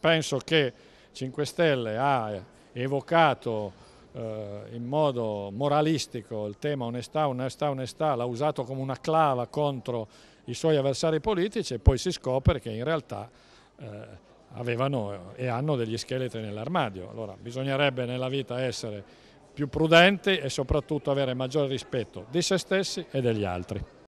penso che 5 Stelle ha evocato eh, in modo moralistico il tema onestà, onestà, onestà, l'ha usato come una clava contro i suoi avversari politici e poi si scopre che in realtà eh, avevano eh, e hanno degli scheletri nell'armadio. Allora bisognerebbe nella vita essere più prudenti e soprattutto avere maggior rispetto di se stessi e degli altri.